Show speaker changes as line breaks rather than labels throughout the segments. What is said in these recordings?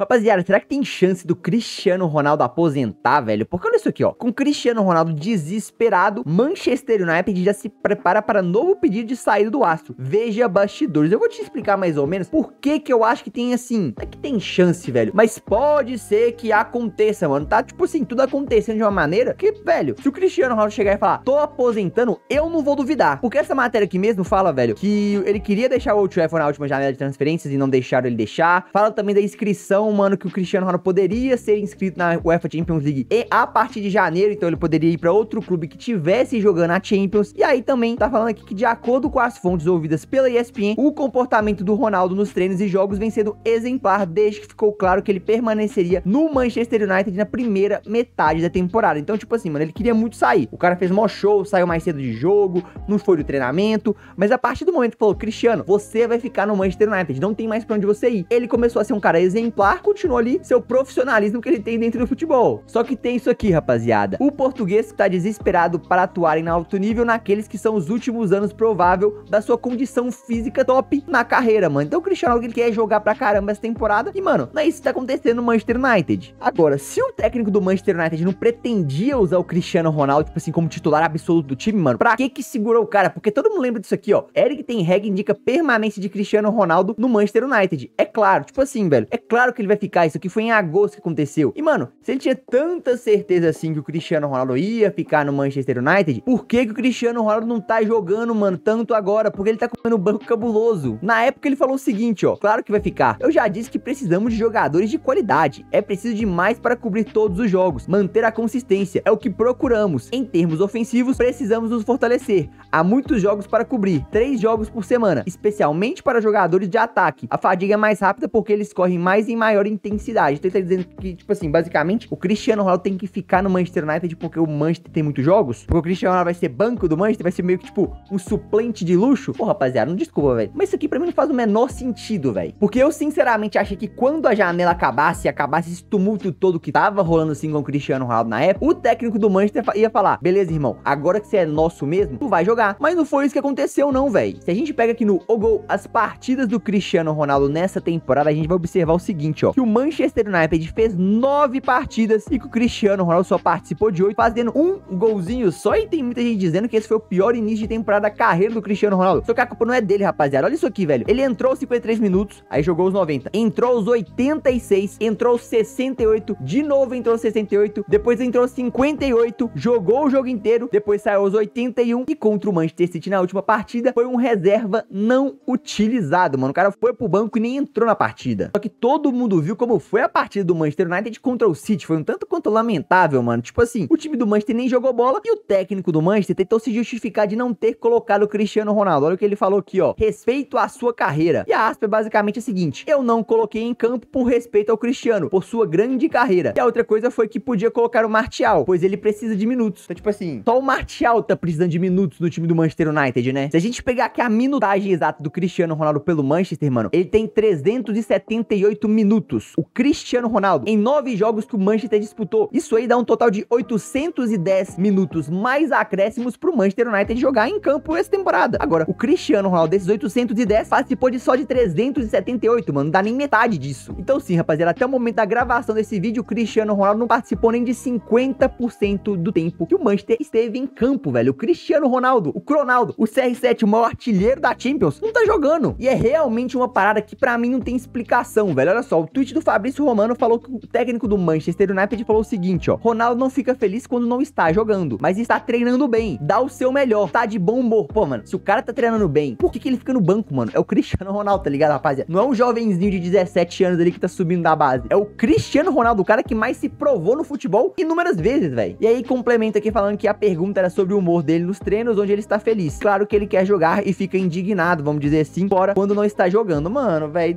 Rapaziada, será que tem chance do Cristiano Ronaldo aposentar, velho? Porque olha isso aqui, ó. Com Cristiano Ronaldo desesperado, Manchester United já se prepara para novo pedido de saída do astro. Veja bastidores. Eu vou te explicar mais ou menos por que que eu acho que tem assim... Não é que tem chance, velho, mas pode ser que aconteça, mano. Tá, tipo assim, tudo acontecendo de uma maneira que, velho, se o Cristiano Ronaldo chegar e falar, tô aposentando, eu não vou duvidar. Porque essa matéria aqui mesmo fala, velho, que ele queria deixar o Old Trafford na última janela de transferências e não deixaram ele deixar. Fala também da inscrição um ano que o Cristiano Ronaldo poderia ser inscrito na UEFA Champions League e a partir de janeiro, então ele poderia ir para outro clube que tivesse jogando a Champions. E aí também tá falando aqui que de acordo com as fontes ouvidas pela ESPN, o comportamento do Ronaldo nos treinos e jogos vem sendo exemplar desde que ficou claro que ele permaneceria no Manchester United na primeira metade da temporada. Então, tipo assim, mano, ele queria muito sair. O cara fez mó show, saiu mais cedo de jogo, não foi do treinamento, mas a partir do momento que falou, Cristiano, você vai ficar no Manchester United, não tem mais pra onde você ir. Ele começou a ser um cara exemplar Continua ali seu profissionalismo que ele tem dentro do futebol. Só que tem isso aqui, rapaziada. O português está desesperado para atuar em alto nível naqueles que são os últimos anos provável da sua condição física top na carreira, mano. Então o Cristiano ele quer jogar pra caramba essa temporada e, mano, não é isso que tá acontecendo no Manchester United. Agora, se o técnico do Manchester United não pretendia usar o Cristiano Ronaldo, tipo assim, como titular absoluto do time, mano, pra que que segurou o cara? Porque todo mundo lembra disso aqui, ó. Eric tem regra indica permanência de Cristiano Ronaldo no Manchester United. É claro, tipo assim, velho, é claro que que ele vai ficar? Isso aqui foi em agosto que aconteceu. E, mano, se ele tinha tanta certeza assim que o Cristiano Ronaldo ia ficar no Manchester United, por que, que o Cristiano Ronaldo não tá jogando, mano, tanto agora? Porque ele tá comendo um banco cabuloso. Na época ele falou o seguinte, ó. Claro que vai ficar. Eu já disse que precisamos de jogadores de qualidade. É preciso de mais para cobrir todos os jogos. Manter a consistência. É o que procuramos. Em termos ofensivos, precisamos nos fortalecer. Há muitos jogos para cobrir. Três jogos por semana. Especialmente para jogadores de ataque. A fadiga é mais rápida porque eles correm mais e mais maior intensidade. Então ele tá dizendo que, tipo assim, basicamente, o Cristiano Ronaldo tem que ficar no Manchester United porque o Manchester tem muitos jogos. Porque o Cristiano Ronaldo vai ser banco do Manchester, vai ser meio que, tipo, um suplente de luxo. Pô, rapaziada, não desculpa, velho. Mas isso aqui pra mim não faz o menor sentido, velho. Porque eu, sinceramente, achei que quando a janela acabasse, acabasse esse tumulto todo que tava rolando assim com o Cristiano Ronaldo na época, o técnico do Manchester ia falar: beleza, irmão, agora que você é nosso mesmo, tu vai jogar. Mas não foi isso que aconteceu, não, velho. Se a gente pega aqui no Ogo as partidas do Cristiano Ronaldo nessa temporada, a gente vai observar o seguinte seguinte, ó, que o Manchester United fez nove partidas e que o Cristiano Ronaldo só participou de oito, fazendo um golzinho só. E tem muita gente dizendo que esse foi o pior início de temporada da carreira do Cristiano Ronaldo. Só que a culpa não é dele, rapaziada. Olha isso aqui, velho. Ele entrou 53 minutos, aí jogou os 90. Entrou os 86, entrou os 68, de novo entrou os 68, depois entrou os 58, jogou o jogo inteiro, depois saiu os 81 e contra o Manchester City na última partida foi um reserva não utilizado, mano. O cara foi pro banco e nem entrou na partida. Só que todo mundo mundo viu como foi a partida do Manchester United contra o City. Foi um tanto quanto lamentável, mano. Tipo assim, o time do Manchester nem jogou bola e o técnico do Manchester tentou se justificar de não ter colocado o Cristiano Ronaldo. Olha o que ele falou aqui, ó. Respeito à sua carreira. E a aspa é basicamente a seguinte: eu não coloquei em campo por respeito ao Cristiano, por sua grande carreira. E a outra coisa foi que podia colocar o Martial, pois ele precisa de minutos. Então, tipo assim, só o Martial tá precisando de minutos no time do Manchester United, né? Se a gente pegar aqui a minutagem exata do Cristiano Ronaldo pelo Manchester, mano, ele tem 378 minutos minutos. O Cristiano Ronaldo, em nove jogos que o Manchester disputou. Isso aí dá um total de 810 minutos, mais acréscimos pro Manchester United jogar em campo essa temporada. Agora, o Cristiano Ronaldo, desses 810, participou de só de 378, mano. Não dá nem metade disso. Então, sim, rapaziada, até o momento da gravação desse vídeo, o Cristiano Ronaldo não participou nem de 50% do tempo que o Manchester esteve em campo, velho. O Cristiano Ronaldo, o Cronaldo, o CR7, o maior artilheiro da Champions, não tá jogando. E é realmente uma parada que para mim não tem explicação, velho. Olha só, o tweet do Fabrício Romano falou que o técnico do Manchester United falou o seguinte, ó. Ronaldo não fica feliz quando não está jogando, mas está treinando bem, dá o seu melhor, tá de bom humor. Pô, mano, se o cara tá treinando bem, por que, que ele fica no banco, mano? É o Cristiano Ronaldo, tá ligado, rapaziada? Não é um jovenzinho de 17 anos ali que tá subindo da base. É o Cristiano Ronaldo, o cara que mais se provou no futebol inúmeras vezes, velho. E aí complementa aqui falando que a pergunta era sobre o humor dele nos treinos, onde ele está feliz. Claro que ele quer jogar e fica indignado, vamos dizer assim, embora quando não está jogando. Mano, velho,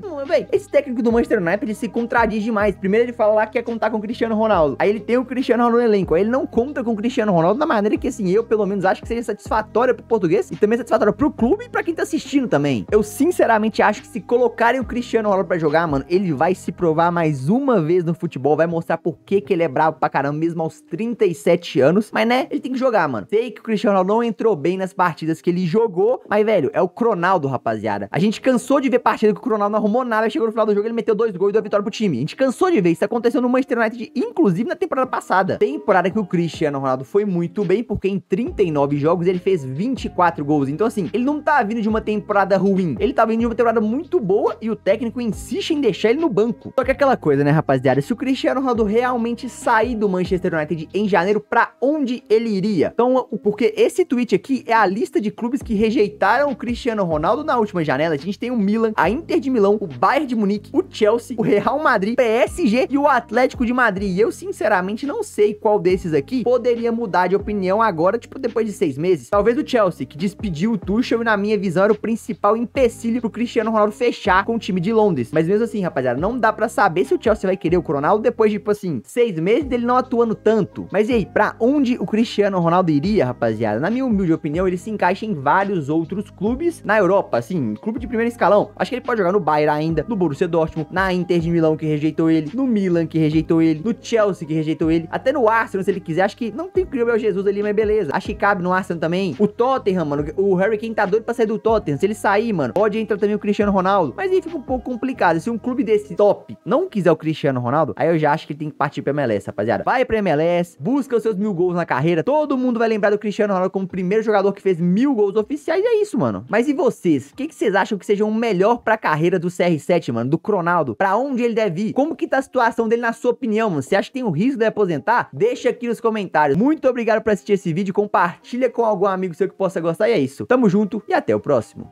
esse técnico do Manchester United Pepe ele se contradiz demais. Primeiro ele fala lá que quer contar com o Cristiano Ronaldo. Aí ele tem o Cristiano Ronaldo no elenco. Aí ele não conta com o Cristiano Ronaldo da maneira que, assim, eu pelo menos acho que seria satisfatória pro português e também satisfatória pro clube e pra quem tá assistindo também. Eu sinceramente acho que se colocarem o Cristiano Ronaldo pra jogar, mano, ele vai se provar mais uma vez no futebol, vai mostrar por que, que ele é brabo pra caramba, mesmo aos 37 anos. Mas, né, ele tem que jogar, mano. Sei que o Cristiano Ronaldo não entrou bem nas partidas que ele jogou, mas, velho, é o Cronaldo, rapaziada. A gente cansou de ver partida que o Cronaldo não arrumou nada, chegou no final do jogo, ele meteu dois gols a vitória pro time. A gente cansou de ver. Isso acontecendo no Manchester United, inclusive na temporada passada. Temporada que o Cristiano Ronaldo foi muito bem, porque em 39 jogos ele fez 24 gols. Então, assim, ele não tá vindo de uma temporada ruim. Ele tá vindo de uma temporada muito boa e o técnico insiste em deixar ele no banco. Só que é aquela coisa, né, rapaziada? Se o Cristiano Ronaldo realmente sair do Manchester United em janeiro, pra onde ele iria? Então, porque esse tweet aqui é a lista de clubes que rejeitaram o Cristiano Ronaldo na última janela. A gente tem o Milan, a Inter de Milão, o Bayern de Munique, o Chelsea Chelsea, o Real Madrid, PSG e o Atlético de Madrid. E eu, sinceramente, não sei qual desses aqui poderia mudar de opinião agora, tipo, depois de seis meses. Talvez o Chelsea, que despediu o Tuchel e, na minha visão, era o principal empecilho pro Cristiano Ronaldo fechar com o time de Londres. Mas mesmo assim, rapaziada, não dá pra saber se o Chelsea vai querer o Ronaldo depois de, tipo assim, seis meses dele não atuando tanto. Mas e aí, pra onde o Cristiano Ronaldo iria, rapaziada? Na minha humilde opinião, ele se encaixa em vários outros clubes na Europa, assim, clube de primeiro escalão. Acho que ele pode jogar no Bayern ainda, no Borussia Dortmund, na Índia. Inter de Milão que rejeitou ele, no Milan que rejeitou ele, no Chelsea que rejeitou ele, até no Arsenal se ele quiser. Acho que não tem que o Jesus ali, mas beleza. Acho que cabe no Arsenal também. O Tottenham, mano, o Harry Kane tá doido pra sair do Tottenham. Se ele sair, mano, pode entrar também o Cristiano Ronaldo. Mas aí fica um pouco complicado. Se um clube desse top não quiser o Cristiano Ronaldo, aí eu já acho que ele tem que partir pra MLS, rapaziada. Vai pra MLS, busca os seus mil gols na carreira. Todo mundo vai lembrar do Cristiano Ronaldo como o primeiro jogador que fez mil gols oficiais. É isso, mano. Mas e vocês? O que, que vocês acham que seja o melhor pra carreira do CR7, mano? Do Ronaldo pra onde ele deve ir, como que tá a situação dele na sua opinião, mano. Você acha que tem o um risco de aposentar? Deixa aqui nos comentários. Muito obrigado por assistir esse vídeo, compartilha com algum amigo seu que possa gostar e é isso. Tamo junto e até o próximo.